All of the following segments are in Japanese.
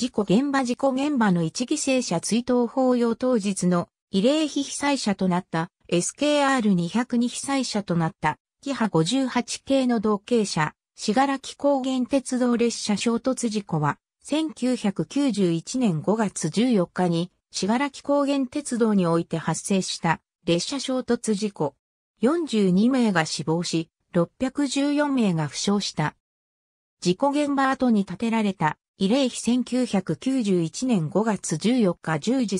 事故現場事故現場の一犠牲者追悼法要当日の慰霊碑被災者となった SKR202 被災者となったキハ58系の同型車、しがらき高原鉄道列車衝突事故は、1991年5月14日に、しがらき高原鉄道において発生した列車衝突事故。42名が死亡し、614名が負傷した。事故現場後に建てられた慰霊碑1991年5月14日10時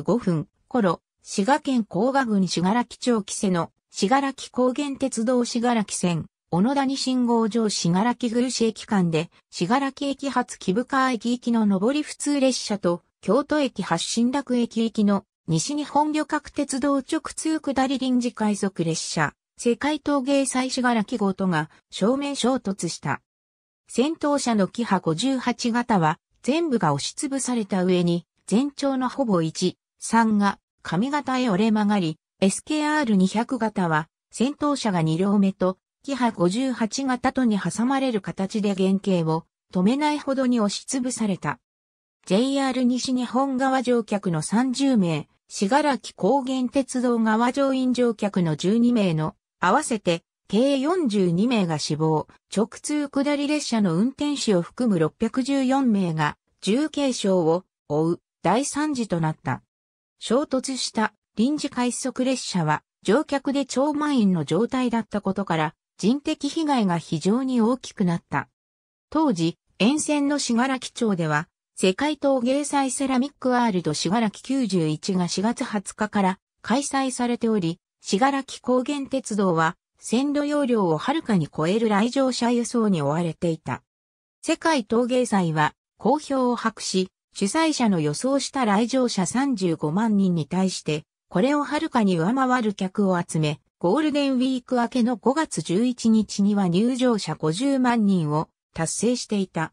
35分頃、滋賀県甲賀郡滋賀木町木瀬の滋賀木高原鉄道滋賀木線、小野谷信号場滋賀木し駅間で、滋賀木駅発木深駅行きの上り普通列車と、京都駅発新楽駅行きの西日本旅客鉄道直通下り臨時快速列車、世界陶芸祭滋賀木号とが正面衝突した。戦闘車のキハ58型は全部が押しつぶされた上に全長のほぼ1、3が上型へ折れ曲がり、SKR200 型は戦闘車が2両目とキハ58型とに挟まれる形で原型を止めないほどに押しつぶされた。JR 西日本側乗客の30名、しがらき高原鉄道側乗員乗客の12名の合わせて計42名が死亡、直通下り列車の運転士を含む614名が重軽傷を負う大惨事となった。衝突した臨時快速列車は乗客で超満員の状態だったことから人的被害が非常に大きくなった。当時、沿線の信楽町では世界陶芸祭セラミックワールド信楽91が4月20日から開催されており、信楽高原鉄道は線路容量をはるかに超える来場者輸送に追われていた。世界陶芸祭は好評を博し、主催者の予想した来場者35万人に対して、これをはるかに上回る客を集め、ゴールデンウィーク明けの5月11日には入場者50万人を達成していた。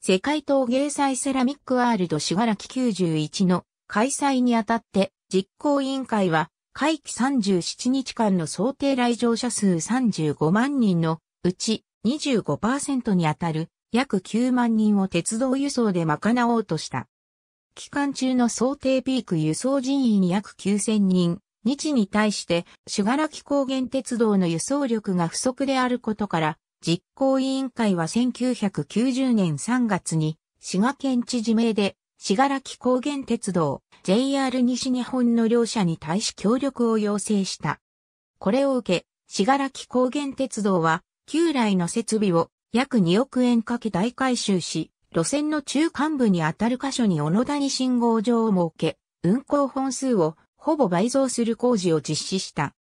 世界陶芸祭セラミックワールドしがらき91の開催にあたって実行委員会は会期37日間の想定来場者数35万人のうち25%にあたる約9万人を鉄道輸送で賄おうとした。期間中の想定ピーク輸送人員約9000人、日に対して、らき高原鉄道の輸送力が不足であることから、実行委員会は1990年3月に、滋賀県知事名で、らき高原鉄道、JR 西日本の両社に対し協力を要請した。これを受け、信楽高原鉄道は、旧来の設備を約2億円かけ大改修し、路線の中間部にあたる箇所に小野谷信号場を設け、運行本数をほぼ倍増する工事を実施した。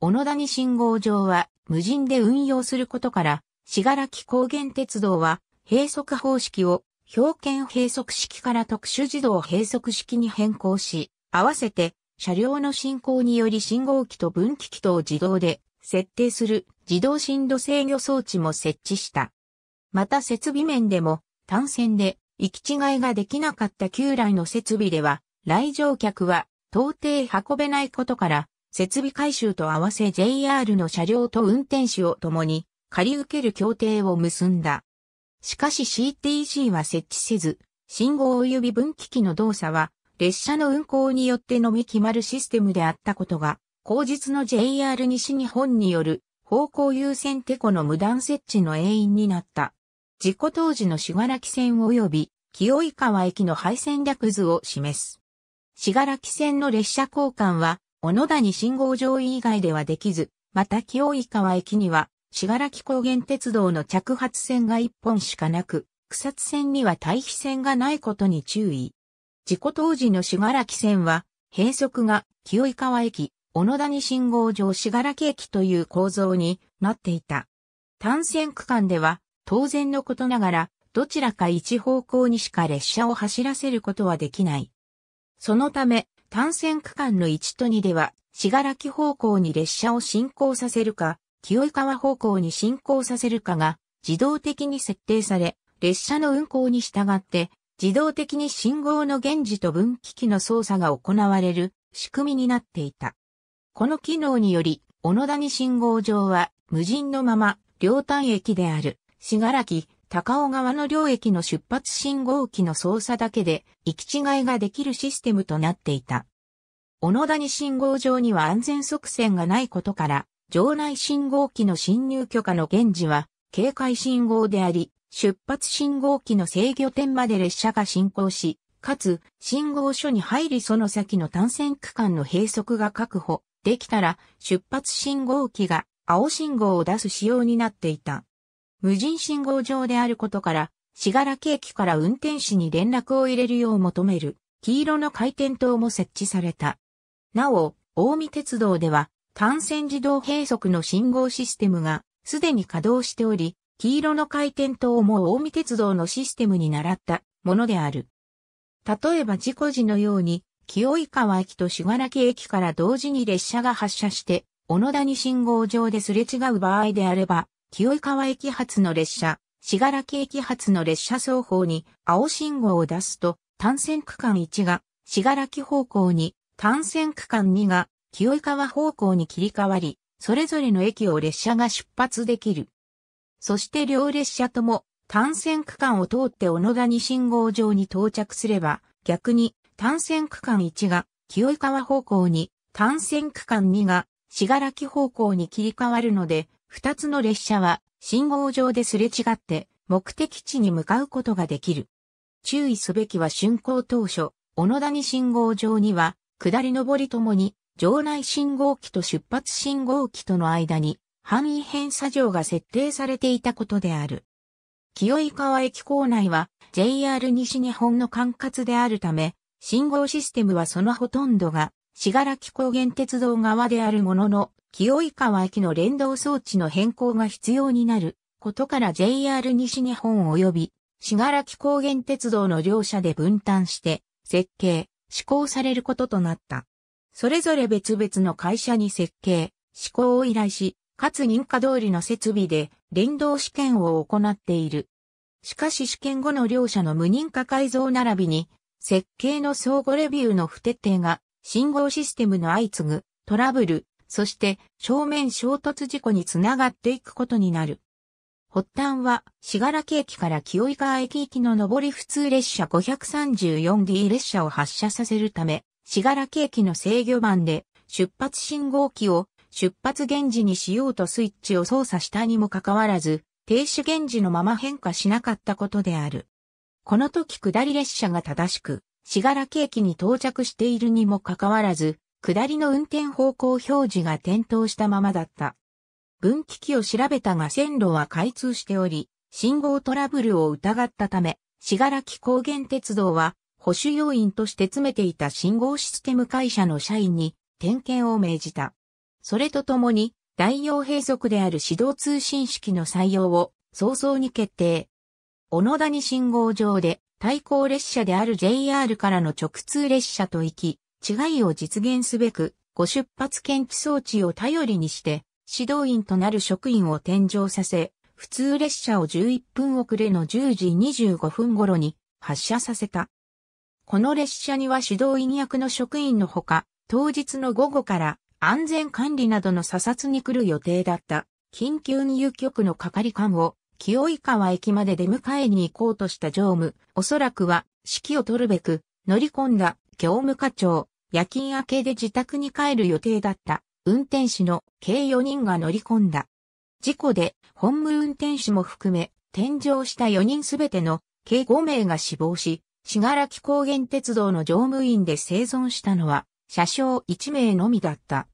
小野谷信号場は無人で運用することから、信楽高原鉄道は閉塞方式を表剣閉塞式から特殊自動閉塞式に変更し、合わせて車両の進行により信号機と分岐器とを自動で設定する自動振動制御装置も設置した。また設備面でも単線で行き違いができなかった旧来の設備では来場客は到底運べないことから設備改修と合わせ JR の車両と運転手を共に借り受ける協定を結んだ。しかし CTC は設置せず、信号及び分岐器の動作は列車の運行によってのみ決まるシステムであったことが、後日の JR 西日本による方向優先テコの無断設置の原因になった。事故当時のしがらき線及び清井川駅の廃線略図を示す。しがらき線の列車交換は、小野谷信号場以外ではできず、また清井川駅にはしがらき高原鉄道の着発線が1本しかなく、草津線には対比線がないことに注意。事故当時のしがらき線は、閉塞が清井川駅、小野谷信号場しがらき駅という構造になっていた。単線区間では、当然のことながら、どちらか一方向にしか列車を走らせることはできない。そのため、単線区間の1と2では、しがらき方向に列車を進行させるか、清川方向に進行させるかが自動的に設定され、列車の運行に従って自動的に信号の現時と分岐器の操作が行われる仕組みになっていた。この機能により、小野谷信号場は無人のまま、両端駅である、しがらき、高尾川の両駅の出発信号機の操作だけで、行き違いができるシステムとなっていた。小野谷信号場には安全側線がないことから、場内信号機の進入許可の現時は、警戒信号であり、出発信号機の制御点まで列車が進行し、かつ、信号所に入りその先の単線区間の閉塞が確保できたら、出発信号機が青信号を出す仕様になっていた。無人信号場であることから、しがらけ駅から運転士に連絡を入れるよう求める、黄色の回転灯も設置された。なお、大見鉄道では、単線自動閉塞の信号システムがすでに稼働しており、黄色の回転灯も大近江鉄道のシステムに習ったものである。例えば事故時のように、清井川駅と信楽駅から同時に列車が発車して、小野谷信号上ですれ違う場合であれば、清井川駅発の列車、信楽駅発の列車双方に青信号を出すと、単線区間1が信楽方向に、単線区間2が清井川方向に切り替わり、それぞれの駅を列車が出発できる。そして両列車とも、単線区間を通って小野谷信号場に到着すれば、逆に単線区間1が清井川方向に、単線区間2が死柄木方向に切り替わるので、二つの列車は信号場ですれ違って目的地に向かうことができる。注意すべきは竣工当初、小野谷信号場には、下り上りともに場内信号機と出発信号機との間に範囲偏差上が設定されていたことである。清井川駅構内は JR 西日本の管轄であるため、信号システムはそのほとんどが、しがらき高原鉄道側であるものの、清井川駅の連動装置の変更が必要になることから JR 西日本及び、しがらき高原鉄道の両社で分担して、設計、施行されることとなった。それぞれ別々の会社に設計、施行を依頼し、かつ認可通りの設備で連動試験を行っている。しかし試験後の両社の無認可改造並びに、設計の相互レビューの不徹底が、信号システムの相次ぐトラブル、そして正面衝突事故につながっていくことになる。発端は、しがらき駅から清井川駅行きの上り普通列車 534D 列車を発車させるため、しがらけ駅の制御盤で出発信号機を出発現時にしようとスイッチを操作したにもかかわらず、停止現時のまま変化しなかったことである。この時下り列車が正しく、しがらけ駅に到着しているにもかかわらず、下りの運転方向表示が点灯したままだった。分岐器を調べたが線路は開通しており、信号トラブルを疑ったため、しがらき高原鉄道は保守要員として詰めていた信号システム会社の社員に点検を命じた。それとともに、代用閉塞である指導通信式の採用を早々に決定。小野谷信号場で対抗列車である JR からの直通列車と行き、違いを実現すべく、ご出発検知装置を頼りにして、指導員となる職員を添乗させ、普通列車を11分遅れの10時25分頃に発車させた。この列車には指導員役の職員のほか、当日の午後から安全管理などの査察に来る予定だった緊急入局の係官を清井川駅まで出迎えに行こうとした常務、おそらくは指揮を取るべく乗り込んだ業務課長、夜勤明けで自宅に帰る予定だった運転士の計4人が乗り込んだ。事故で本務運転士も含め、転乗した4人すべての計5名が死亡し、信楽高原鉄道の乗務員で生存したのは、車掌1名のみだった。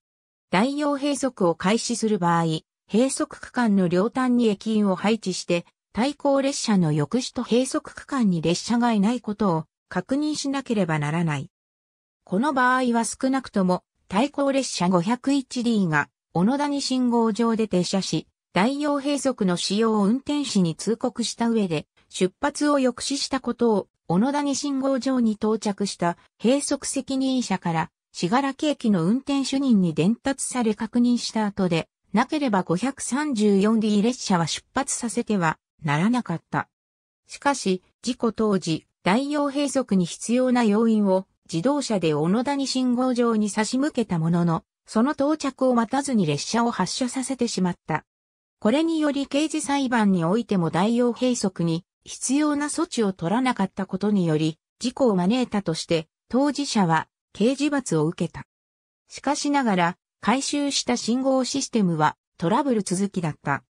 大用閉塞を開始する場合、閉塞区間の両端に駅員を配置して、対向列車の抑止と閉塞区間に列車がいないことを確認しなければならない。この場合は少なくとも、対向列車 501D が、小野谷信号場で停車し、大用閉塞の使用を運転士に通告した上で、出発を抑止したことを小野谷信号場に到着した閉塞責任者から、しがら駅の運転主任に伝達され確認した後で、なければ 534D 列車は出発させてはならなかった。しかし、事故当時、大洋閉塞に必要な要因を自動車で小野谷信号場に差し向けたものの、その到着を待たずに列車を発車させてしまった。これにより刑事裁判においても大洋閉塞に必要な措置を取らなかったことにより、事故を招いたとして、当事者は刑事罰を受けた。しかしながら、回収した信号システムはトラブル続きだった。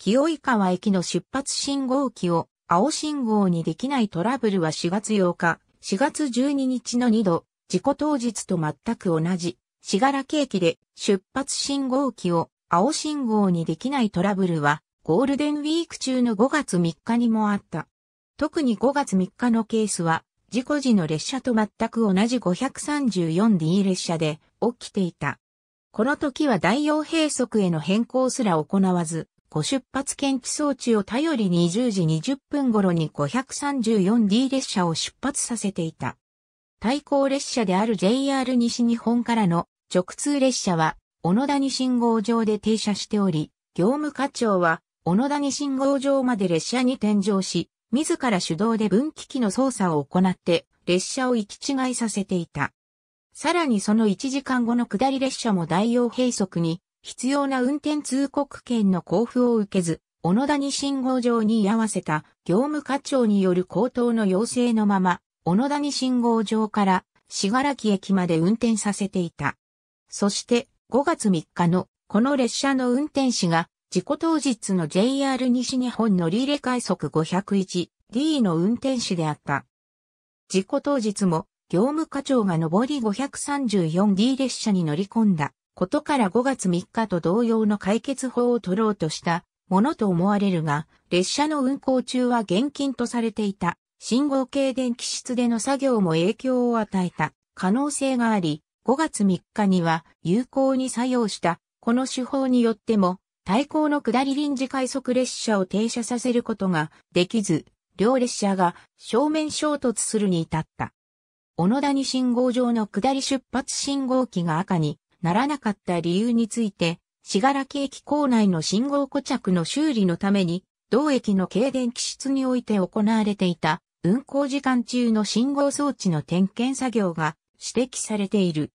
清井川駅の出発信号機を青信号にできないトラブルは4月8日、4月12日の2度、事故当日と全く同じ、しがら駅で出発信号機を青信号にできないトラブルはゴールデンウィーク中の5月3日にもあった。特に5月3日のケースは、事故時の列車と全く同じ 534D 列車で起きていた。この時は大用閉塞への変更すら行わず、ご出発検知装置を頼りに10時20分頃に 534D 列車を出発させていた。対向列車である JR 西日本からの直通列車は、小野谷信号場で停車しており、業務課長は小野谷信号場まで列車に転乗し、自ら手動で分岐器の操作を行って列車を行き違いさせていた。さらにその1時間後の下り列車も大洋閉塞に必要な運転通告権の交付を受けず、小野谷信号場に居合わせた業務課長による口頭の要請のまま、小野谷信号場からがらき駅まで運転させていた。そして5月3日のこの列車の運転士が事故当日の JR 西日本乗り入れ快速 501D の運転士であった。事故当日も業務課長が上り 534D 列車に乗り込んだことから5月3日と同様の解決法を取ろうとしたものと思われるが、列車の運行中は現金とされていた信号系電気室での作業も影響を与えた可能性があり、5月3日には有効に作用したこの手法によっても対向の下り臨時快速列車を停車させることができず、両列車が正面衝突するに至った。小野谷信号場の下り出発信号機が赤にならなかった理由について、しがらき駅構内の信号固着の修理のために、同駅の軽電気室において行われていた運行時間中の信号装置の点検作業が指摘されている。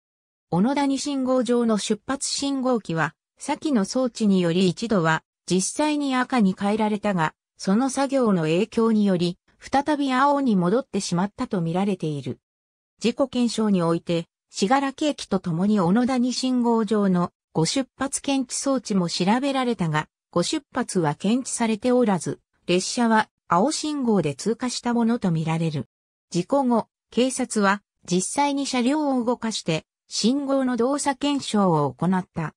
小野谷信号場の出発信号機は先の装置により一度は実際に赤に変えられたが、その作業の影響により、再び青に戻ってしまったと見られている。事故検証において、しがらけ駅とともに小野谷信号場のご出発検知装置も調べられたが、ご出発は検知されておらず、列車は青信号で通過したものとみられる。事故後、警察は実際に車両を動かして信号の動作検証を行った。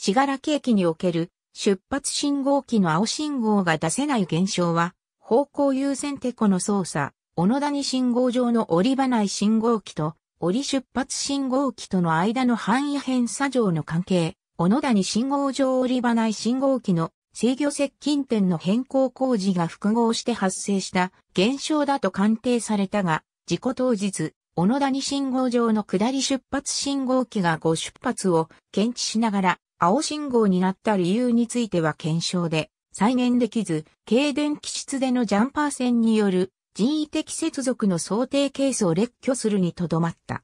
信楽駅における出発信号機の青信号が出せない現象は、方向優先テコの操作、小野谷信号場の折り場内信号機と折り出発信号機との間の範囲偏差上の関係、小野谷信号場折り場内信号機の制御接近点の変更工事が複合して発生した現象だと鑑定されたが、事故当日、小野谷信号場の下り出発信号機が5出発を検知しながら青信号になった理由については検証で再現できず、軽電気質でのジャンパー線による人為的接続の想定ケースを列挙するにとどまった。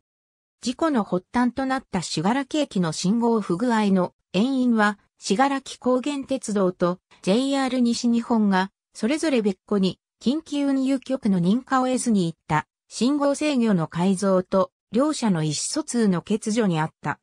事故の発端となったしがら駅の信号不具合の原因は、しがら高原鉄道と JR 西日本が、それぞれ別個に緊急運輸局の認可を得ずに行った信号制御の改造と両者の意思疎通の欠如にあった。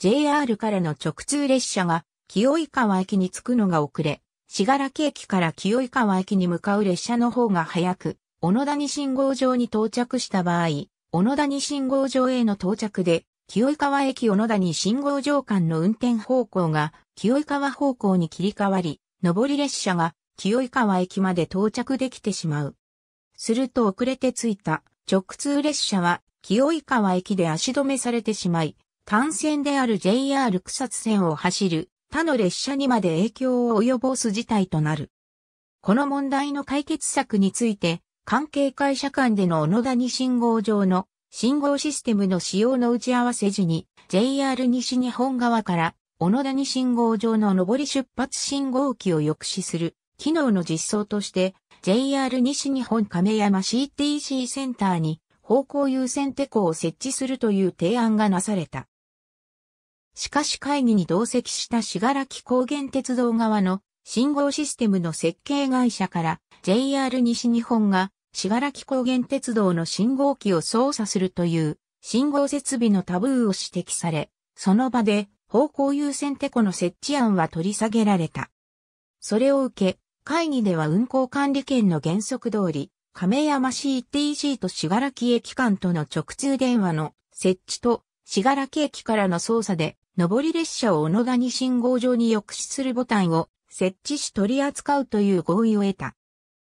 JR からの直通列車が清井川駅に着くのが遅れ、しがらき駅から清井川駅に向かう列車の方が早く、小野谷信号場に到着した場合、小野谷信号場への到着で、清井川駅小野谷信号場間の運転方向が清井川方向に切り替わり、上り列車が清井川駅まで到着できてしまう。すると遅れて着いた直通列車は清井川駅で足止めされてしまい、単線である JR 草津線を走る他の列車にまで影響を及ぼす事態となる。この問題の解決策について、関係会社間での小野谷信号上の信号システムの使用の打ち合わせ時に、JR 西日本側から小野谷信号上の上り出発信号機を抑止する機能の実装として、JR 西日本亀山 CTC センターに方向優先手庫を設置するという提案がなされた。しかし会議に同席した信楽高原鉄道側の信号システムの設計会社から JR 西日本が信楽高原鉄道の信号機を操作するという信号設備のタブーを指摘され、その場で方向優先テコの設置案は取り下げられた。それを受け、会議では運行管理権の原則通り、亀山 c t g と信楽駅間との直通電話の設置としがらき駅からの操作で、上り列車を小野谷信号場に抑止するボタンを設置し取り扱うという合意を得た。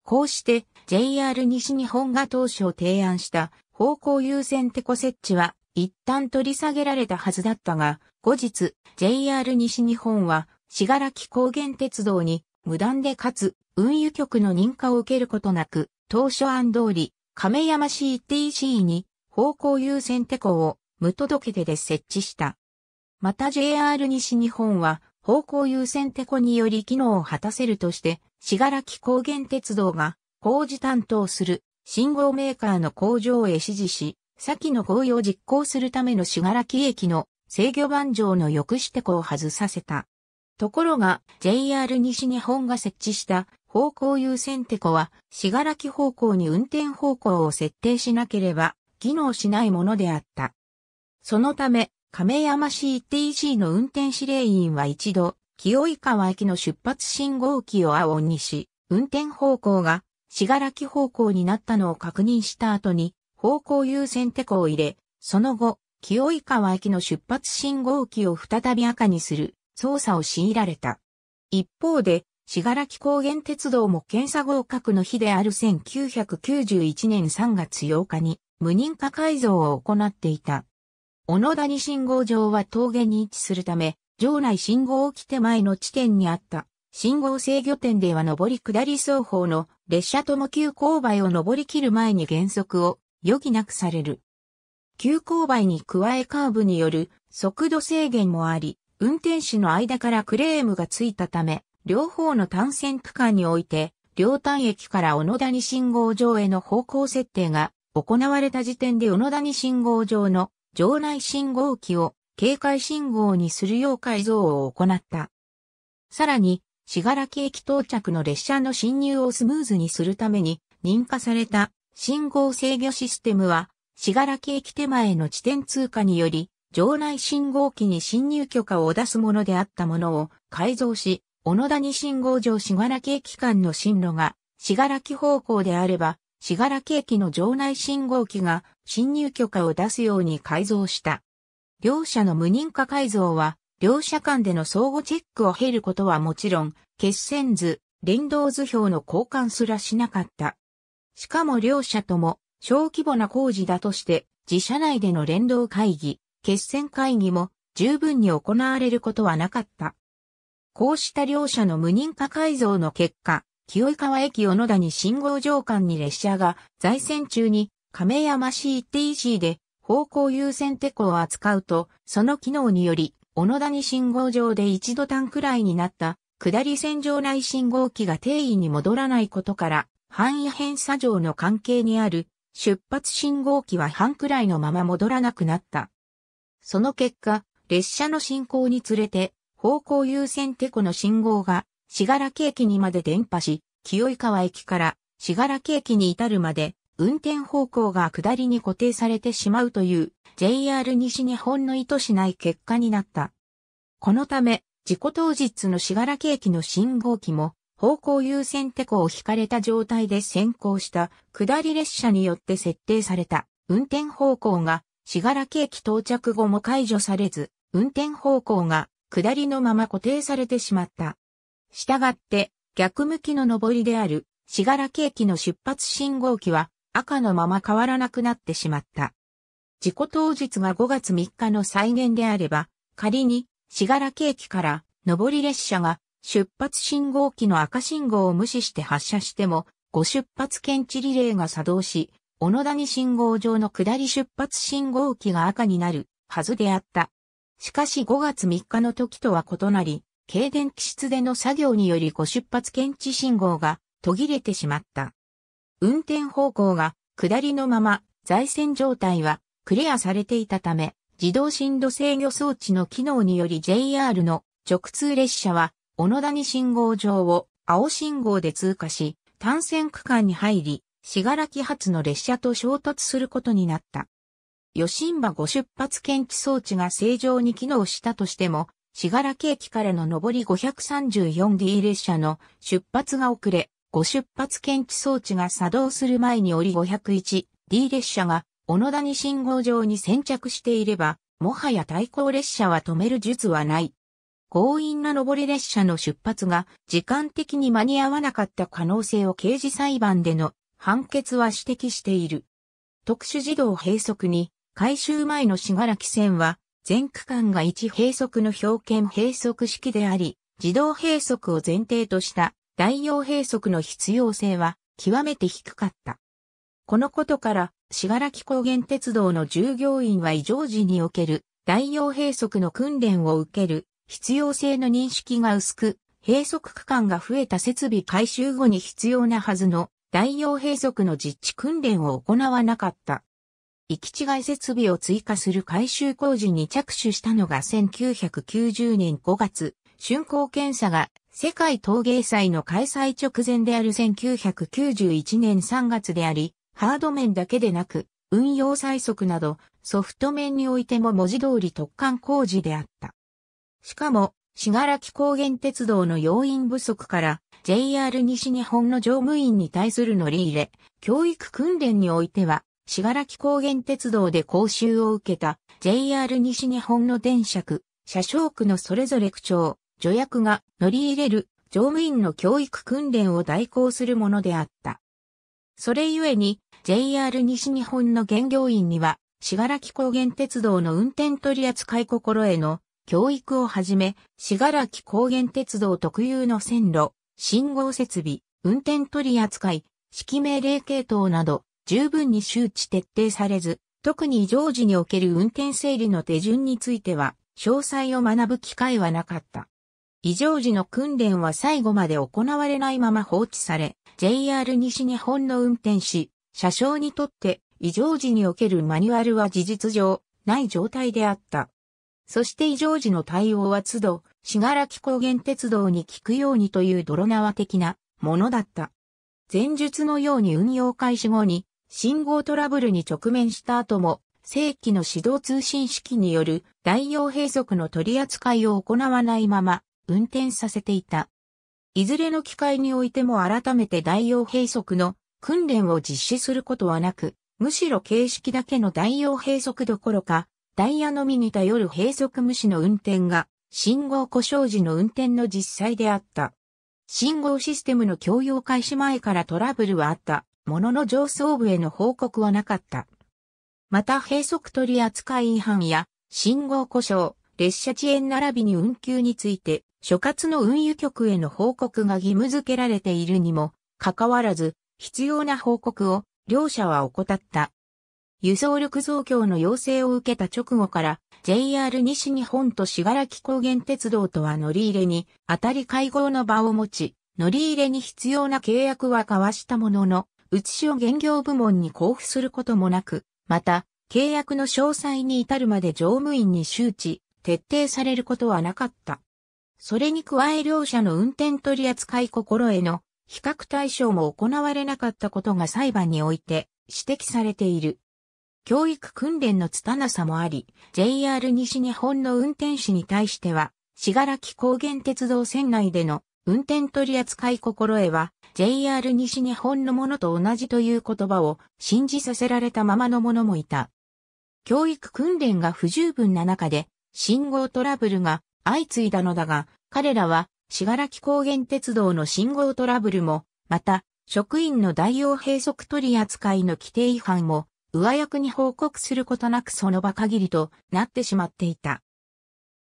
こうして JR 西日本が当初提案した方向優先テコ設置は一旦取り下げられたはずだったが、後日 JR 西日本はしがらき高原鉄道に無断でかつ運輸局の認可を受けることなく、当初案通り亀山市 TC に方向優先テコを無届け出で設置した。また JR 西日本は、方向優先テコにより機能を果たせるとして、しがらき高原鉄道が工事担当する信号メーカーの工場へ指示し、先の合意を実行するためのしがらき駅の制御盤上の抑止テコを外させた。ところが JR 西日本が設置した方向優先テコは、しがらき方向に運転方向を設定しなければ、機能しないものであった。そのため、亀山 CTC の運転指令員は一度、清井川駅の出発信号機を青にし、運転方向が、しがらき方向になったのを確認した後に、方向優先テコを入れ、その後、清井川駅の出発信号機を再び赤にする操作を強いられた。一方で、しがらき高原鉄道も検査合格の日である1991年3月8日に無認可改造を行っていた。小野谷信号場は峠に位置するため、場内信号をきて前の地点にあった。信号制御点では上り下り双方の列車とも急勾配を上り切る前に減速を余儀なくされる。急勾配に加えカーブによる速度制限もあり、運転手の間からクレームがついたため、両方の単線区間において、両端駅から小野谷信号場への方向設定が行われた時点で小野谷信号場の場内信号機を警戒信号にするよう改造を行った。さらに、信楽駅到着の列車の進入をスムーズにするために認可された信号制御システムは、信楽駅手前の地点通過により、場内信号機に進入許可を出すものであったものを改造し、小野谷信号場信楽駅間の進路が、信楽方向であれば、信楽駅の場内信号機が侵入許可を出すように改造した。両社の無認可改造は、両社間での相互チェックを経ることはもちろん、決戦図、連動図表の交換すらしなかった。しかも両社とも、小規模な工事だとして、自社内での連動会議、決戦会議も十分に行われることはなかった。こうした両社の無認可改造の結果、清川駅小野田に信号上官に列車が在線中に亀山 CTC で方向優先テコを扱うと、その機能により、小野谷信号場で一度単くらいになった、下り線上内信号機が定位に戻らないことから、範囲偏差上の関係にある、出発信号機は半くらいのまま戻らなくなった。その結果、列車の進行につれて、方向優先テコの信号が、しがら駅にまで伝播し、清井川駅から、しがら駅に至るまで、運転方向が下りに固定されてしまうという JR 西日本の意図しない結果になった。このため、事故当日のしがらけ駅の信号機も方向優先手コを引かれた状態で先行した下り列車によって設定された運転方向がしがらけ駅到着後も解除されず、運転方向が下りのまま固定されてしまった。したがって逆向きの上りであるしがらけ駅の出発信号機は赤のまま変わらなくなってしまった。事故当日が5月3日の再現であれば、仮に、しがらけ駅から上り列車が出発信号機の赤信号を無視して発車しても、5出発検知リレーが作動し、小野谷信号場の下り出発信号機が赤になるはずであった。しかし5月3日の時とは異なり、軽電気室での作業により5出発検知信号が途切れてしまった。運転方向が下りのまま在線状態はクリアされていたため、自動振動制御装置の機能により JR の直通列車は小野谷信号場を青信号で通過し、単線区間に入り、しがらき発の列車と衝突することになった。余震場ご出発検知装置が正常に機能したとしても、しがらき駅からの上り 534D 列車の出発が遅れ、ご出発検知装置が作動する前に折 501D 列車が小野谷信号場に先着していれば、もはや対向列車は止める術はない。強引な上り列車の出発が時間的に間に合わなかった可能性を刑事裁判での判決は指摘している。特殊自動閉塞に改修前のらき線は全区間が1閉塞の表見閉塞式であり、自動閉塞を前提とした大洋閉塞の必要性は極めて低かった。このことから、しがらき高原鉄道の従業員は異常時における大洋閉塞の訓練を受ける必要性の認識が薄く、閉塞区間が増えた設備改修後に必要なはずの大洋閉塞の実地訓練を行わなかった。行き違い設備を追加する改修工事に着手したのが1990年5月、竣工検査が世界陶芸祭の開催直前である1991年3月であり、ハード面だけでなく、運用最速など、ソフト面においても文字通り特貫工事であった。しかも、信楽高原鉄道の要員不足から JR 西日本の乗務員に対する乗り入れ、教育訓練においては、信楽高原鉄道で講習を受けた JR 西日本の電車区、車掌区のそれぞれ区長、助役が乗り入れる乗務員の教育訓練を代行するものであった。それゆえに JR 西日本の現業員には、しがらき高原鉄道の運転取扱い心への教育をはじめ、しがらき高原鉄道特有の線路、信号設備、運転取扱い、指揮命令系統など、十分に周知徹底されず、特に常時における運転整理の手順については、詳細を学ぶ機会はなかった。異常時の訓練は最後まで行われないまま放置され、JR 西日本の運転士、車掌にとって異常時におけるマニュアルは事実上、ない状態であった。そして異常時の対応は都度、信楽高原鉄道に聞くようにという泥縄的なものだった。前述のように運用開始後に、信号トラブルに直面した後も、正規の指導通信式による代用閉塞の取り扱いを行わないまま、運転させていた。いずれの機会においても改めて代用閉塞の訓練を実施することはなく、むしろ形式だけの代用閉塞どころか、ダイヤのみに頼る閉塞無視の運転が、信号故障時の運転の実際であった。信号システムの共用開始前からトラブルはあった、ものの上層部への報告はなかった。また閉塞取り扱い違反や、信号故障、列車遅延並びに運休について、所轄の運輸局への報告が義務付けられているにも、かかわらず、必要な報告を、両者は怠った。輸送力増強の要請を受けた直後から、JR 西日本としがらき高原鉄道とは乗り入れに、当たり会合の場を持ち、乗り入れに必要な契約は交わしたものの、うちしを現業部門に交付することもなく、また、契約の詳細に至るまで乗務員に周知、徹底されることはなかった。それに加え両者の運転取扱い心への比較対象も行われなかったことが裁判において指摘されている。教育訓練の拙さもあり、JR 西日本の運転士に対しては、しがらき高原鉄道線内での運転取扱い心得は、JR 西日本のものと同じという言葉を信じさせられたままの者もいた。教育訓練が不十分な中で、信号トラブルが相次いだのだが、彼らは、しがらき高原鉄道の信号トラブルも、また、職員の代用閉塞取り扱いの規定違反も、上役に報告することなくその場限りとなってしまっていた。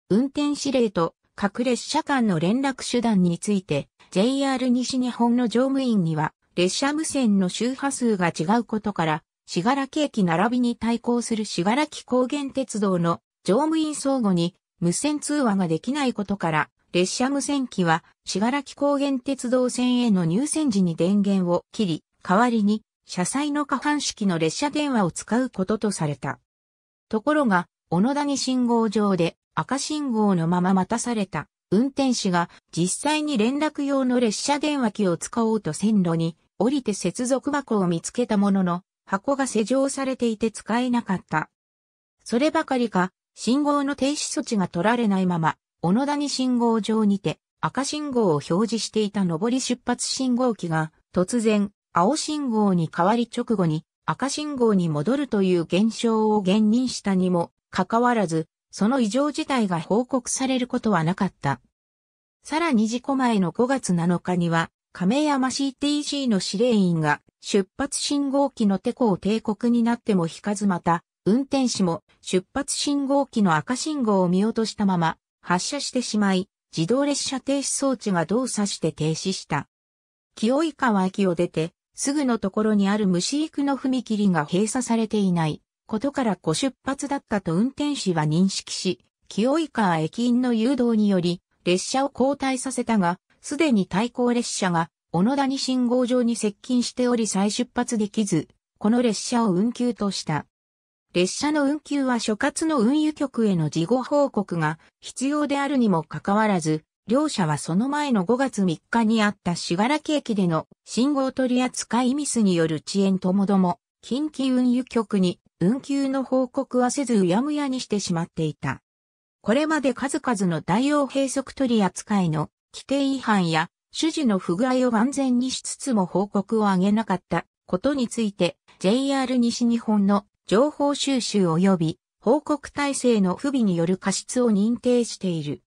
運転指令と各列車間の連絡手段について、JR 西日本の乗務員には、列車無線の周波数が違うことから、しがらき駅並びに対抗するしがらき高原鉄道の乗務員相互に無線通話ができないことから、列車無線機は、しがらき高原鉄道線への入線時に電源を切り、代わりに、車載の下半式の列車電話を使うこととされた。ところが、小野谷信号場で赤信号のまま待たされた運転士が実際に連絡用の列車電話機を使おうと線路に降りて接続箱を見つけたものの箱が施錠されていて使えなかった。そればかりか信号の停止措置が取られないまま、小野谷信号場にて赤信号を表示していた上り出発信号機が突然青信号に変わり直後に赤信号に戻るという現象を現認したにもかかわらず、その異常事態が報告されることはなかった。さらに事故前の5月7日には、亀山 CTC の司令員が出発信号機のテコを帝国になっても引かずまた、運転士も出発信号機の赤信号を見落としたまま発車してしまい、自動列車停止装置が動作して停止した。清井川駅を出て、すぐのところにある虫行くの踏切が閉鎖されていないことから小出発だったと運転士は認識し、清井川駅員の誘導により列車を交代させたが、すでに対向列車が小野谷信号場に接近しており再出発できず、この列車を運休とした。列車の運休は所轄の運輸局への事後報告が必要であるにもかかわらず、両社はその前の5月3日にあったしがらき駅での信号取扱いミスによる遅延ともども、近畿運輸局に運休の報告はせずうやむやにしてしまっていた。これまで数々の大王閉塞取扱いの規定違反や主事の不具合を万全にしつつも報告を上げなかったことについて JR 西日本の情報収集及び報告体制の不備による過失を認定している。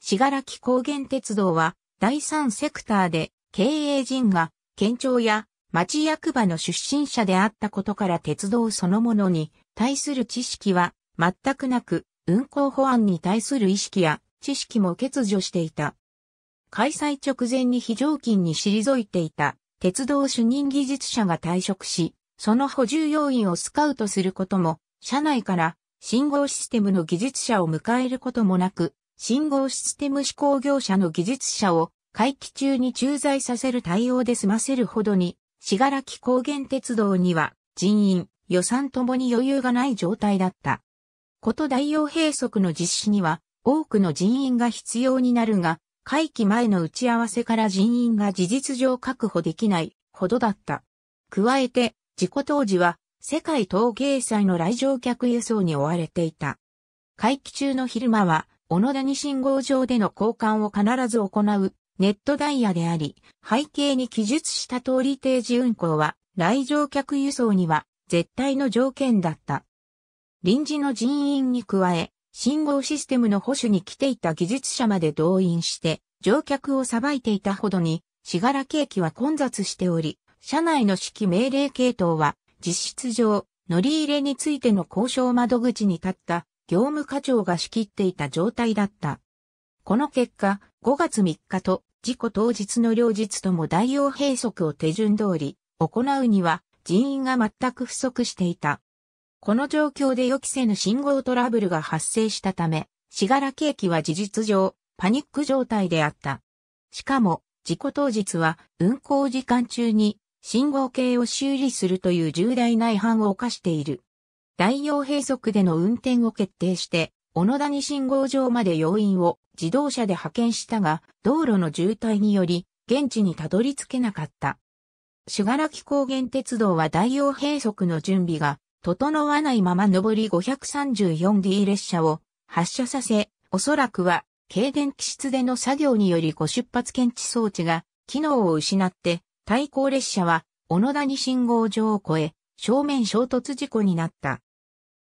しがらき高原鉄道は第三セクターで経営陣が県庁や町役場の出身者であったことから鉄道そのものに対する知識は全くなく運行保安に対する意識や知識も欠如していた。開催直前に非常勤に退いていた鉄道主任技術者が退職し、その補充要員をスカウトすることも、社内から信号システムの技術者を迎えることもなく、信号システム施工業者の技術者を会期中に駐在させる対応で済ませるほどに、しがらき高原鉄道には人員、予算ともに余裕がない状態だった。こと大用閉塞の実施には多くの人員が必要になるが、会期前の打ち合わせから人員が事実上確保できないほどだった。加えて、事故当時は、世界陶芸祭の来場客輸送に追われていた。会期中の昼間は、小野谷信号場での交換を必ず行うネットダイヤであり、背景に記述した通り定時運行は、来場客輸送には絶対の条件だった。臨時の人員に加え、信号システムの保守に来ていた技術者まで動員して、乗客をさばいていたほどに、しがら景気は混雑しており、社内の指揮命令系統は、実質上、乗り入れについての交渉窓口に立った業務課長が仕切っていた状態だった。この結果、5月3日と事故当日の両日とも代用閉塞を手順通り行うには人員が全く不足していた。この状況で予期せぬ信号トラブルが発生したため、しがら景気は事実上パニック状態であった。しかも、事故当日は運行時間中に信号系を修理するという重大な違反を犯している。大用閉塞での運転を決定して、小野谷信号場まで要員を自動車で派遣したが、道路の渋滞により、現地にたどり着けなかった。シュガラキ高原鉄道は大用閉塞の準備が整わないまま上り 534D 列車を発車させ、おそらくは、軽電気室での作業によりご出発検知装置が機能を失って対向列車は、小野谷信号場を越え、正面衝突事故になった。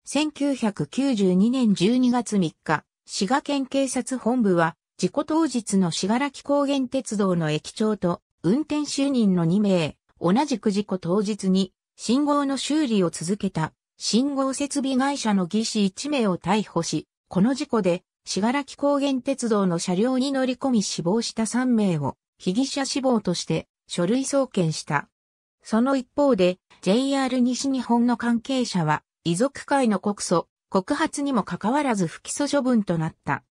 1992年12月3日、滋賀県警察本部は、事故当日の滋賀木高原鉄道の駅長と、運転就任の2名、同じく事故当日に、信号の修理を続けた、信号設備会社の技師1名を逮捕し、この事故で、賀木高原鉄道の車両に乗り込み死亡した3名を、被疑者死亡として、書類送検した。その一方で、JR 西日本の関係者は、遺族会の告訴、告発にもかかわらず不起訴処分となった。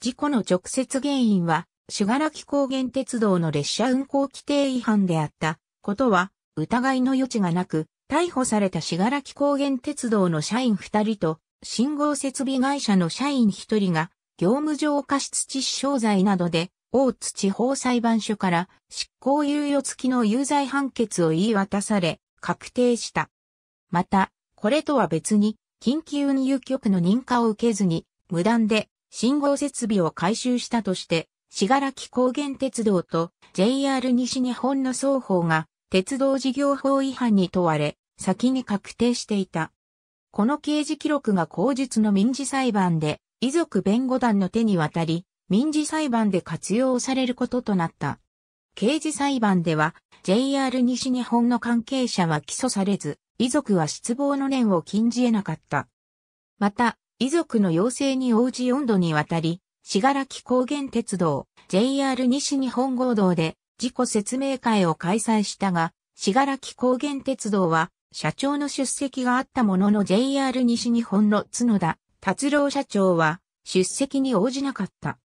事故の直接原因は、しがらき高原鉄道の列車運行規定違反であったことは、疑いの余地がなく、逮捕されたしがらき高原鉄道の社員二人と、信号設備会社の社員一人が、業務上過失致死傷罪などで大津地方裁判所から執行猶予付きの有罪判決を言い渡され、確定した。また、これとは別に、緊急運輸局の認可を受けずに、無断で信号設備を回収したとして、しがらき高原鉄道と JR 西日本の双方が鉄道事業法違反に問われ、先に確定していた。この刑事記録が口述の民事裁判で、遺族弁護団の手に渡り、民事裁判で活用されることとなった。刑事裁判では JR 西日本の関係者は起訴されず、遺族は失望の念を禁じ得なかった。また、遺族の要請に応じ4度にわたり、しがらき高原鉄道 JR 西日本合同で事故説明会を開催したが、しがらき高原鉄道は社長の出席があったものの JR 西日本の角田達郎社長は出席に応じなかった。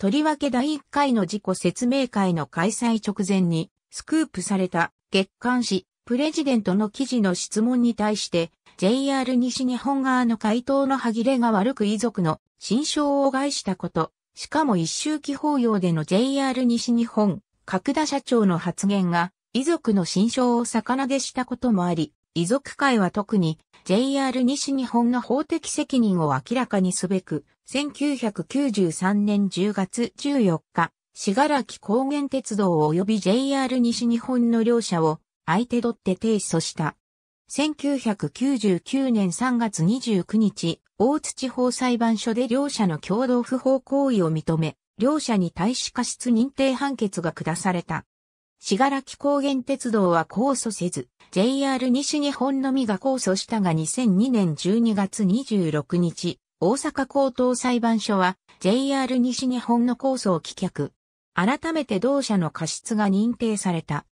とりわけ第1回の自己説明会の開催直前に、スクープされた月刊誌、プレジデントの記事の質問に対して、JR 西日本側の回答の歯切れが悪く遺族の心象を害したこと、しかも一周期法要での JR 西日本、角田社長の発言が、遺族の心象を逆なでしたこともあり、遺族会は特に JR 西日本の法的責任を明らかにすべく、1993年10月14日、しがらき高原鉄道及び JR 西日本の両社を相手取って提訴した。1999年3月29日、大津地方裁判所で両者の共同不法行為を認め、両者に対し過失認定判決が下された。しがらき高原鉄道は控訴せず、JR 西日本のみが控訴したが2002年12月26日、大阪高等裁判所は JR 西日本の控訴を棄却。改めて同社の過失が認定された。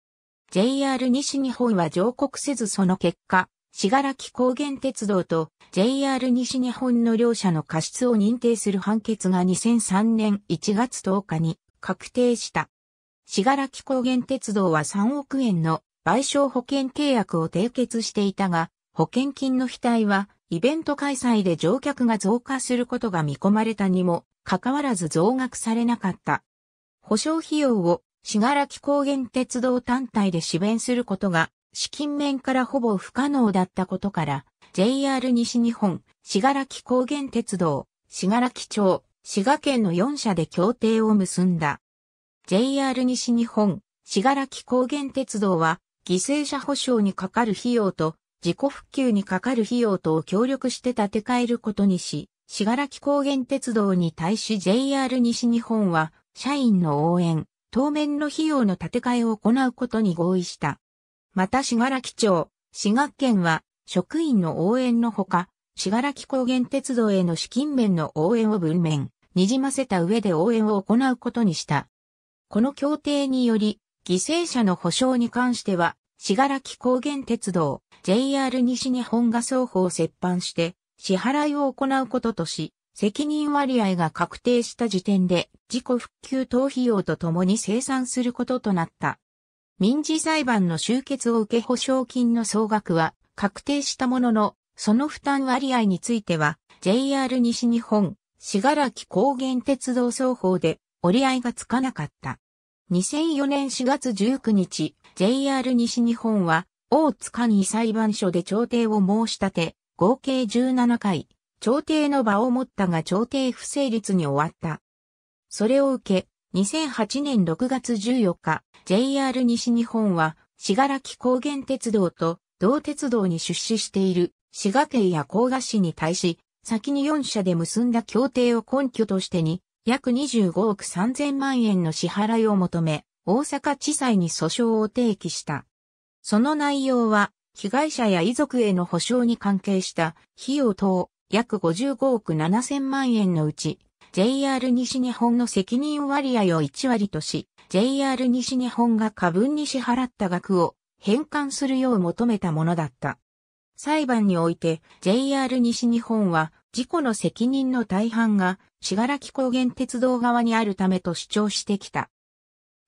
JR 西日本は上告せずその結果、しがらき高原鉄道と JR 西日本の両社の過失を認定する判決が2003年1月10日に確定した。しがらき高原鉄道は3億円の賠償保険契約を締結していたが、保険金の額はイベント開催で乗客が増加することが見込まれたにも、かかわらず増額されなかった。保証費用をしがらき高原鉄道単体で支弁することが、資金面からほぼ不可能だったことから、JR 西日本、しがらき高原鉄道、しがらき町、滋賀県の4社で協定を結んだ。JR 西日本、しがらき高原鉄道は、犠牲者保障にかかる費用と、自己復旧にかかる費用とを協力して建て替えることにし、しがらき高原鉄道に対し JR 西日本は、社員の応援、当面の費用の建て替えを行うことに合意した。また、しがらき町、滋賀県は、職員の応援のほか、しがらき高原鉄道への資金面の応援を文面、にじませた上で応援を行うことにした。この協定により、犠牲者の保障に関しては、しがらき高原鉄道、JR 西日本が双方折半して、支払いを行うこととし、責任割合が確定した時点で、事故復旧等費用とともに生産することとなった。民事裁判の終結を受け保証金の総額は確定したものの、その負担割合については、JR 西日本、しがらき高原鉄道双方で折り合いがつかなかった。2004年4月19日、JR 西日本は、大塚に裁判所で調停を申し立て、合計17回、調停の場を持ったが調停不成立に終わった。それを受け、2008年6月14日、JR 西日本は、信楽高原鉄道と、同鉄道に出資している、滋賀県や甲賀市に対し、先に4社で結んだ協定を根拠としてに、約25億3000万円の支払いを求め、大阪地裁に訴訟を提起した。その内容は、被害者や遺族への保障に関係した費用等約55億7000万円のうち、JR 西日本の責任割合を1割とし、JR 西日本が過分に支払った額を返還するよう求めたものだった。裁判において JR 西日本は事故の責任の大半が、信楽高原鉄道側にあるためと主張してきた。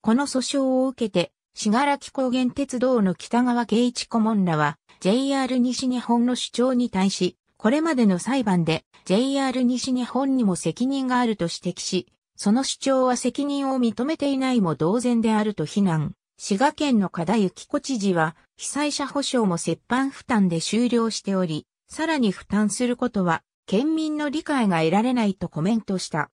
この訴訟を受けて、信楽高原鉄道の北川圭一顧問らは、JR 西日本の主張に対し、これまでの裁判で JR 西日本にも責任があると指摘し、その主張は責任を認めていないも同然であると非難。滋賀県の加幸子知事は、被災者保障も折半負担で終了しており、さらに負担することは県民の理解が得られないとコメントした。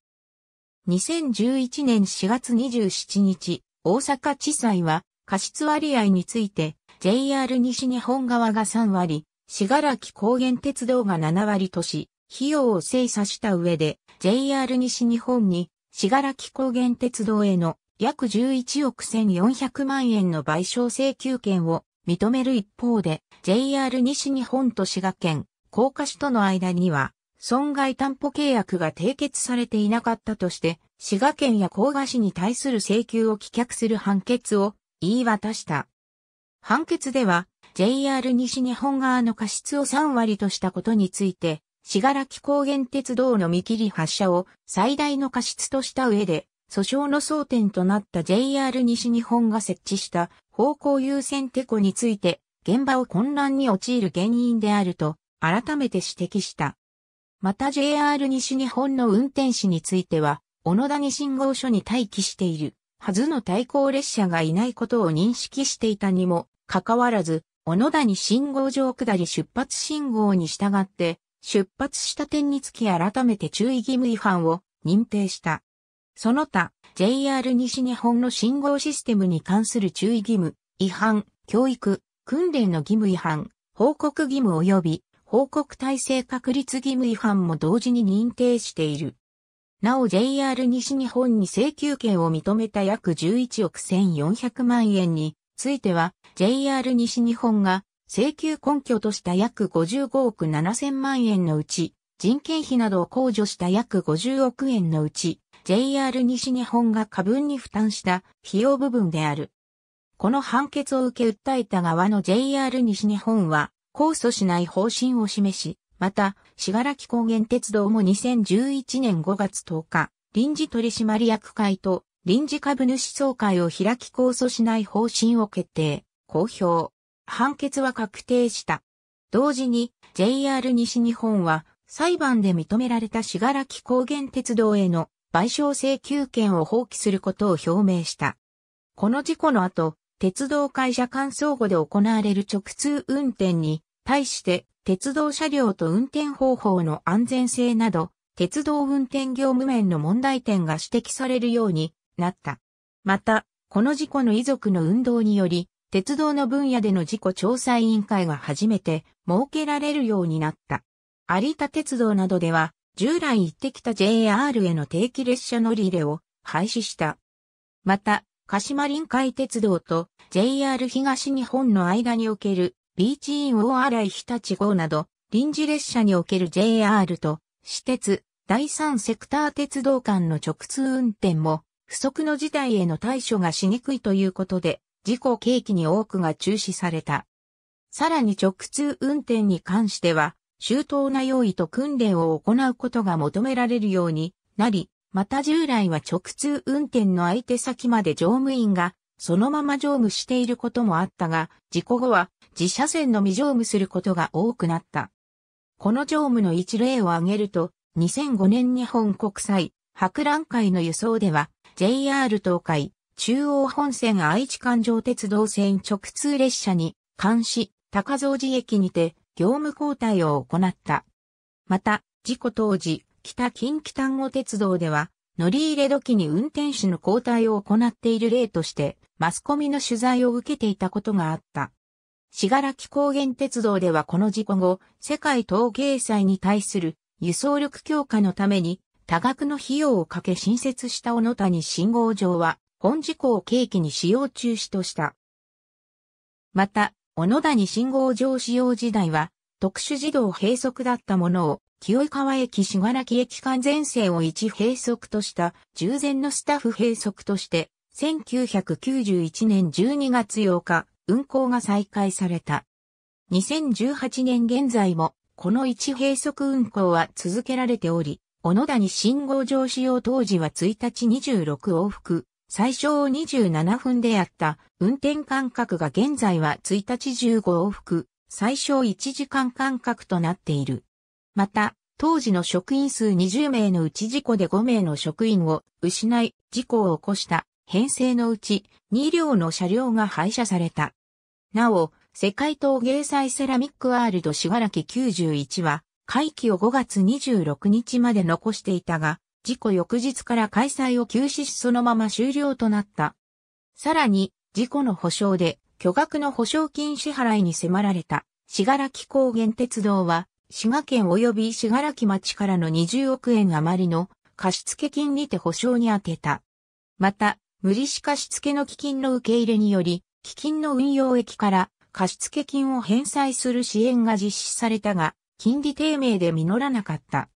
2011年4月27日、大阪地裁は過失割合について JR 西日本側が3割、しがらき高原鉄道が7割とし、費用を精査した上で JR 西日本にしがらき高原鉄道への約11億1400万円の賠償請求権を認める一方で JR 西日本と滋賀県、高架市との間には損害担保契約が締結されていなかったとして、滋賀県や甲賀市に対する請求を棄却する判決を言い渡した。判決では、JR 西日本側の過失を3割としたことについて、しがらき高原鉄道の見切り発車を最大の過失とした上で、訴訟の争点となった JR 西日本が設置した方向優先テコについて、現場を混乱に陥る原因であると、改めて指摘した。また JR 西日本の運転士については、小野谷信号所に待機しているはずの対向列車がいないことを認識していたにもかかわらず、小野谷信号上下り出発信号に従って、出発した点につき改めて注意義務違反を認定した。その他、JR 西日本の信号システムに関する注意義務、違反、教育、訓練の義務違反、報告義務及び報告体制確立義務違反も同時に認定している。なお JR 西日本に請求権を認めた約11億1400万円については JR 西日本が請求根拠とした約55億7000万円のうち人件費などを控除した約50億円のうち JR 西日本が過分に負担した費用部分である。この判決を受け訴えた側の JR 西日本は控訴しない方針を示し、また、しがらき高原鉄道も2011年5月10日、臨時取締役会と臨時株主総会を開き控訴しない方針を決定、公表。判決は確定した。同時に JR 西日本は裁判で認められたしがらき高原鉄道への賠償請求権を放棄することを表明した。この事故の後、鉄道会社間相互で行われる直通運転に対して、鉄道車両と運転方法の安全性など、鉄道運転業務面の問題点が指摘されるようになった。また、この事故の遺族の運動により、鉄道の分野での事故調査委員会が初めて設けられるようになった。有田鉄道などでは、従来行ってきた JR への定期列車乗り入れを廃止した。また、鹿島臨海鉄道と JR 東日本の間におけるビーチイン大洗日立号など、臨時列車における JR と、私鉄、第三セクター鉄道間の直通運転も、不測の事態への対処がしにくいということで、事故契機に多くが中止された。さらに直通運転に関しては、周到な用意と訓練を行うことが求められるようになり、また従来は直通運転の相手先まで乗務員がそのまま乗務していることもあったが、事故後は自社線のみ乗務することが多くなった。この乗務の一例を挙げると、2005年日本国際博覧会の輸送では、JR 東海、中央本線愛知環状鉄道線直通列車に、監視、高蔵寺駅にて、業務交代を行った。また、事故当時、北近畿丹後鉄道では、乗り入れ時に運転手の交代を行っている例として、マスコミの取材を受けていたことがあった。しがらき高原鉄道ではこの事故後、世界統計祭に対する輸送力強化のために、多額の費用をかけ新設した小野谷信号場は、本事故を契機に使用中止とした。また、小野谷信号場使用時代は、特殊自動閉塞だったものを、清川駅し楽らき駅間全線を一閉塞とした従前のスタッフ閉塞として、1991年12月8日、運行が再開された。2018年現在も、この一閉塞運行は続けられており、小野谷信号場使用当時は1日26往復、最小を27分であった運転間隔が現在は1日15往復、最小1時間間隔となっている。また、当時の職員数20名のうち事故で5名の職員を失い、事故を起こした編成のうち2両の車両が廃車された。なお、世界陶芸祭セラミックワールドしがらき91は、会期を5月26日まで残していたが、事故翌日から開催を休止しそのまま終了となった。さらに、事故の保障で巨額の保証金支払いに迫られた、しがらき高原鉄道は、滋賀県及び石垣町からの20億円余りの貸付金にて保証に充てた。また、無利子貸付の基金の受け入れにより、基金の運用益から貸付金を返済する支援が実施されたが、金利低迷で実らなかった。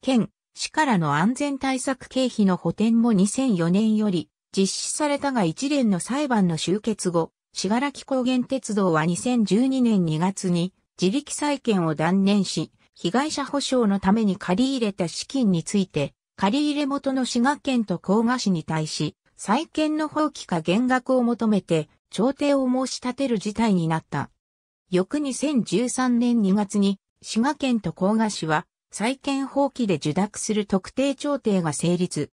県、市からの安全対策経費の補填も2004年より実施されたが一連の裁判の終結後、しがらき高原鉄道は2012年2月に自力再建を断念し、被害者保障のために借り入れた資金について、借入元の滋賀県と甲賀市に対し、再建の放棄か減額を求めて、調停を申し立てる事態になった。翌2013年2月に、滋賀県と甲賀市は、債権放棄で受諾する特定調停が成立。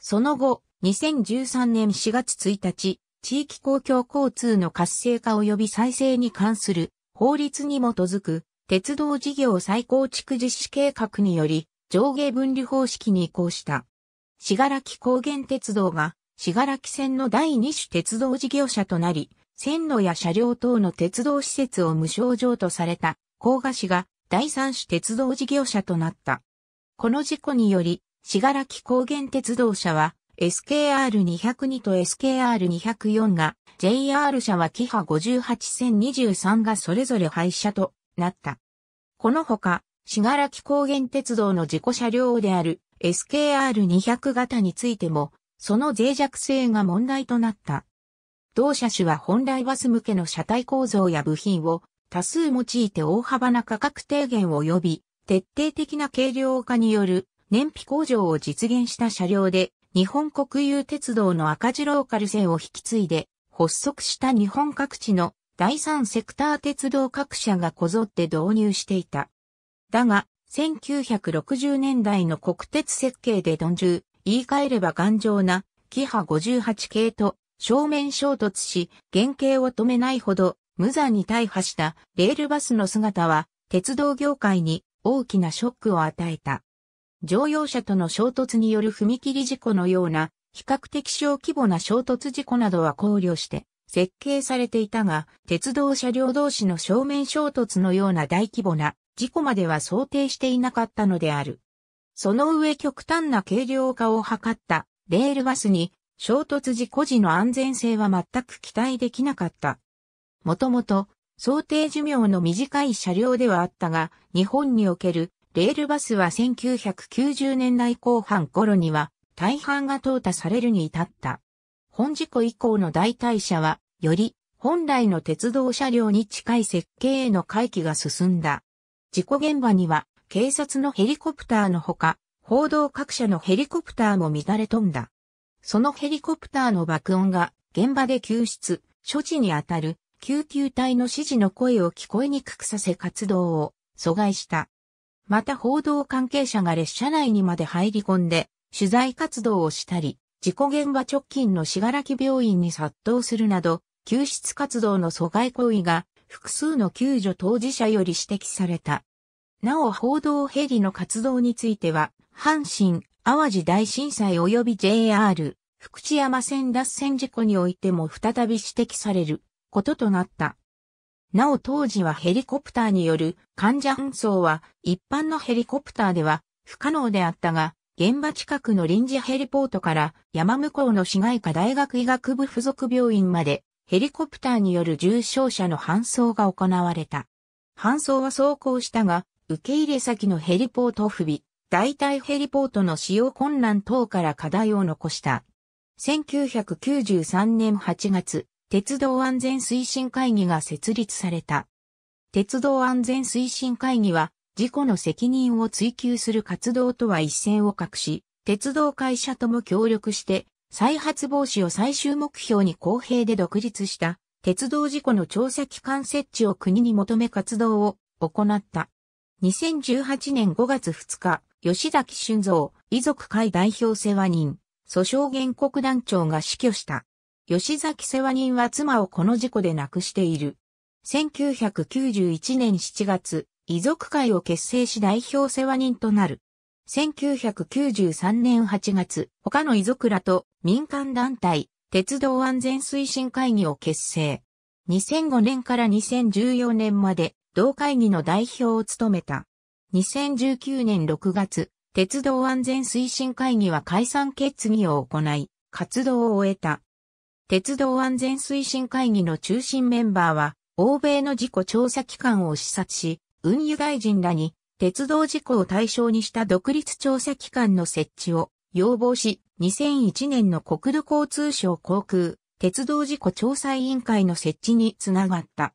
その後、2013年4月1日、地域公共交通の活性化及び再生に関する法律に基づく鉄道事業再構築実施計画により上下分離方式に移行した。しがらき高原鉄道がしがらき線の第2種鉄道事業者となり、線路や車両等の鉄道施設を無償譲渡された、甲賀市が第3種鉄道事業者となった。この事故により、しがらき高原鉄道社は、SKR202 と SKR204 が JR 社はキハ58線23がそれぞれ廃車となった。このほか、らき高原鉄道の事故車両である SKR200 型についても、その脆弱性が問題となった。同車種は本来バス向けの車体構造や部品を多数用いて大幅な価格低減を呼び、徹底的な軽量化による燃費向上を実現した車両で、日本国有鉄道の赤字ローカル線を引き継いで、発足した日本各地の第三セクター鉄道各社がこぞって導入していた。だが、1960年代の国鉄設計で鈍重、言い換えれば頑丈な、キハ58系と正面衝突し、原型を止めないほど無残に大破したレールバスの姿は、鉄道業界に大きなショックを与えた。乗用車との衝突による踏切事故のような比較的小規模な衝突事故などは考慮して設計されていたが、鉄道車両同士の正面衝突のような大規模な事故までは想定していなかったのである。その上極端な軽量化を図ったレールバスに衝突事故時の安全性は全く期待できなかった。もともと想定寿命の短い車両ではあったが、日本におけるレールバスは1990年代後半頃には大半が淘汰されるに至った。本事故以降の代替車は、より本来の鉄道車両に近い設計への回帰が進んだ。事故現場には、警察のヘリコプターのほか、報道各社のヘリコプターも乱れ飛んだ。そのヘリコプターの爆音が現場で救出、処置にあたる救急隊の指示の声を聞こえにくくさせ活動を阻害した。また報道関係者が列車内にまで入り込んで取材活動をしたり、事故現場直近のしがらき病院に殺到するなど、救出活動の阻害行為が複数の救助当事者より指摘された。なお報道ヘリの活動については、阪神、淡路大震災及び JR、福知山線脱線事故においても再び指摘されることとなった。なお当時はヘリコプターによる患者搬送は一般のヘリコプターでは不可能であったが、現場近くの臨時ヘリポートから山向こうの市街科大学医学部附属病院までヘリコプターによる重症者の搬送が行われた。搬送は走行したが、受け入れ先のヘリポート不備、代替ヘリポートの使用困難等から課題を残した。1993年8月、鉄道安全推進会議が設立された。鉄道安全推進会議は、事故の責任を追求する活動とは一線を画し、鉄道会社とも協力して、再発防止を最終目標に公平で独立した、鉄道事故の調査機関設置を国に求め活動を行った。2018年5月2日、吉崎俊造、遺族会代表世話人、訴訟原告団長が死去した。吉崎世話人は妻をこの事故で亡くしている。1991年7月、遺族会を結成し代表世話人となる。1993年8月、他の遺族らと民間団体、鉄道安全推進会議を結成。2005年から2014年まで、同会議の代表を務めた。2019年6月、鉄道安全推進会議は解散決議を行い、活動を終えた。鉄道安全推進会議の中心メンバーは、欧米の事故調査機関を視察し、運輸大臣らに、鉄道事故を対象にした独立調査機関の設置を要望し、2001年の国土交通省航空、鉄道事故調査委員会の設置につながった。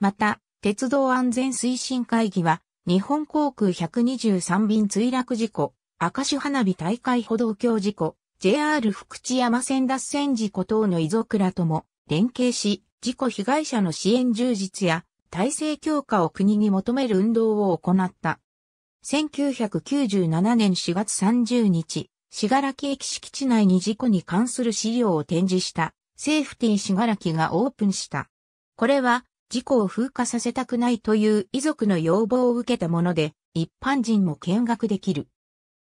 また、鉄道安全推進会議は、日本航空123便墜落事故、赤種花火大会歩道橋事故、JR 福知山線脱線事故等の遺族らとも連携し、事故被害者の支援充実や体制強化を国に求める運動を行った。1997年4月30日、しがらき駅敷地内に事故に関する資料を展示した、セーフティーしがらきがオープンした。これは、事故を風化させたくないという遺族の要望を受けたもので、一般人も見学できる。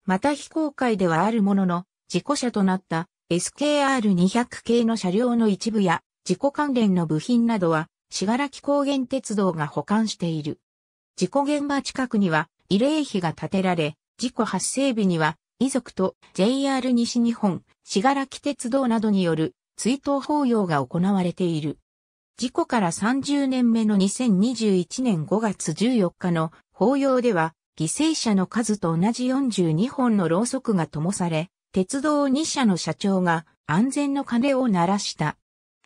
また非公開ではあるものの、事故車となった SKR200 系の車両の一部や、事故関連の部品などは、しがらき高原鉄道が保管している。事故現場近くには慰霊碑が建てられ、事故発生日には遺族と JR 西日本、しがらき鉄道などによる追悼法要が行われている。事故から30年目の2021年5月14日の法要では、犠牲者の数と同じ42本のろうそくが灯され、鉄道2社の社長が安全の鐘を鳴らした。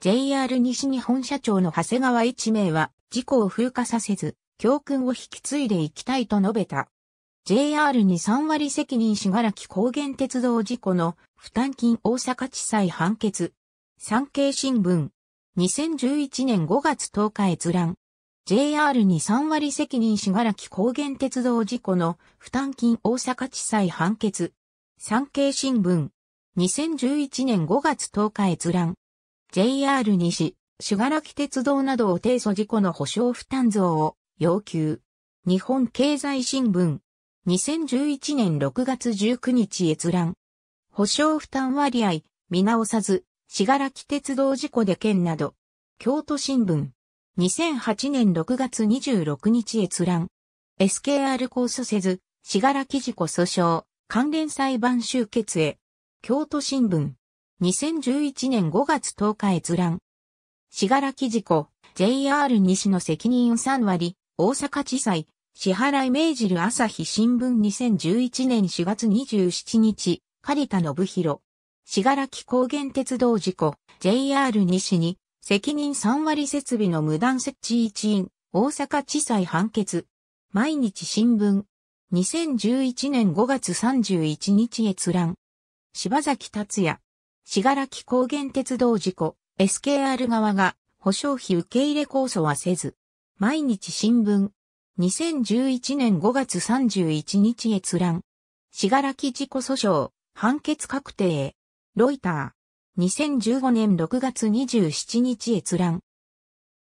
JR 西日本社長の長谷川一名は、事故を風化させず、教訓を引き継いでいきたいと述べた。JR に3割責任しがらき高原鉄道事故の負担金大阪地裁判決。産経新聞。2011年5月10日閲覧。JR に3割責任しがらき高原鉄道事故の負担金大阪地裁判決。産経新聞。2011年5月10日閲覧。JR 西、がら木鉄道などを提訴事故の保障負担増を要求。日本経済新聞。2011年6月19日閲覧。保障負担割合、見直さず、しがらき鉄道事故で県など。京都新聞。2008年6月26日閲覧。SKR 控訴せず、しがらき事故訴訟、関連裁判集結へ。京都新聞。2011年5月10日閲覧。しがらき事故、JR 西の責任3割、大阪地裁、支払い命じる朝日新聞2011年4月27日、狩田信弘。しがらき高原鉄道事故、JR 西に、責任3割設備の無断設置一員、大阪地裁判決。毎日新聞。2011年5月31日閲覧。柴崎達也。しがらき高原鉄道事故、SKR 側が保証費受け入れ控訴はせず、毎日新聞、2011年5月31日閲覧、しがらき事故訴訟、判決確定、ロイター、2015年6月27日閲覧、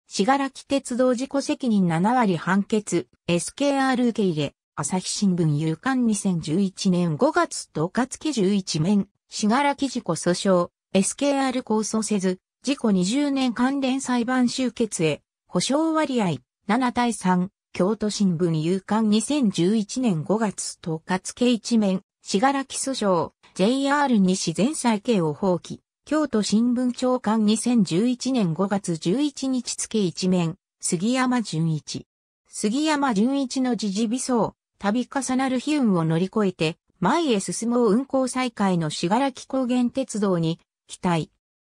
しがらき鉄道事故責任7割判決、SKR 受け入れ、朝日新聞夕刊2011年5月10日月11面。死柄木事故訴訟、SKR 構想せず、事故20年関連裁判終結へ、保証割合、7対3、京都新聞有刊2011年5月統括付一面、死柄木訴訟、JR 西前再刑を放棄、京都新聞長官2011年5月11日付一面、杉山淳一。杉山淳一の時事微走、度重なる悲運を乗り越えて、前へ進もう運行再開のしがらき高原鉄道に期待。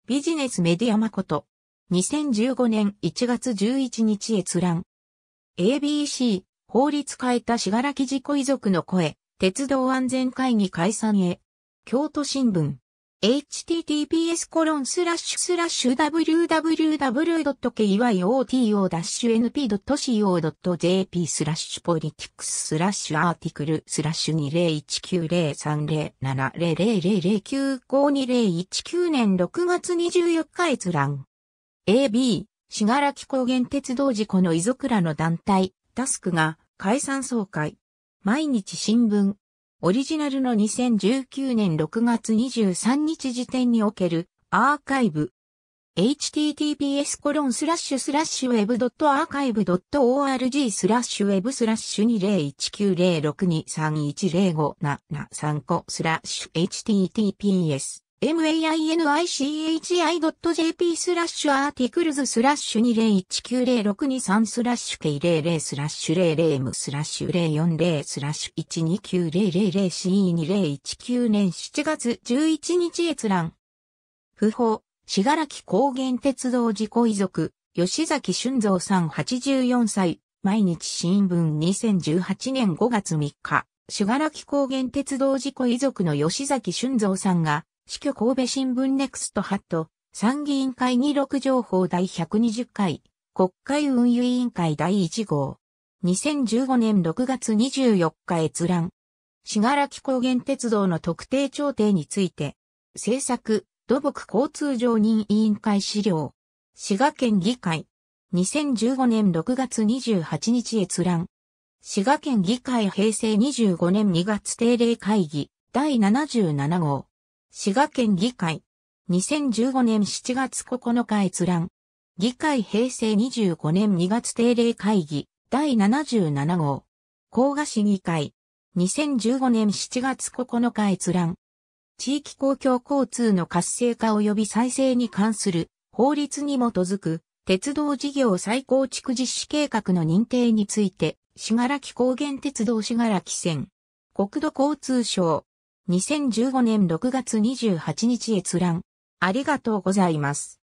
ビジネスメディア誠。2015年1月11日閲覧。ABC 法律変えたしがらき事故遺族の声。鉄道安全会議解散へ。京都新聞。https コロンスラッシュスラッシュ www.kyoto-np.co.jp スラッシュポリティクススラッシュアーティクルスラッシュ2019030700095201 9年6月24日閲覧 AB しがらき高原鉄道事故の遺族らの団体タスクが解散総会毎日新聞オリジナルの2019年6月23日時点におけるアーカイブ。https コロンスラッシュスラッシュウェブ .archive.org スラッシュウェブスラッシュ2 0 1 9 0 6 2 3 1 0 5 7 3個スラッシュ https mainichi.jp スラッシュアーティクルズスラッシュ20190623スラッシュ K00 スラッシュ00ムスラッシュ040スラッシュ 129000C2019 年7月11日閲覧。不法、しがらき高原鉄道事故遺族、吉崎俊造さん84歳、毎日新聞2018年5月3日、しがらき高原鉄道事故遺族の吉崎俊造さんが、死去神戸新聞ネクストハット、参議院会議録情報第120回、国会運輸委員会第1号。2015年6月24日閲覧。信楽高原鉄道の特定調停について、政策、土木交通常任委員会資料。滋賀県議会。2015年6月28日閲覧。滋賀県議会平成25年2月定例会議第77号。滋賀県議会。2015年7月9日閲覧。議会平成25年2月定例会議第77号。甲賀市議会。2015年7月9日閲覧。地域公共交通の活性化及び再生に関する法律に基づく鉄道事業再構築実施計画の認定について、信楽高原鉄道信楽線。国土交通省2015年6月28日閲覧。ありがとうございます。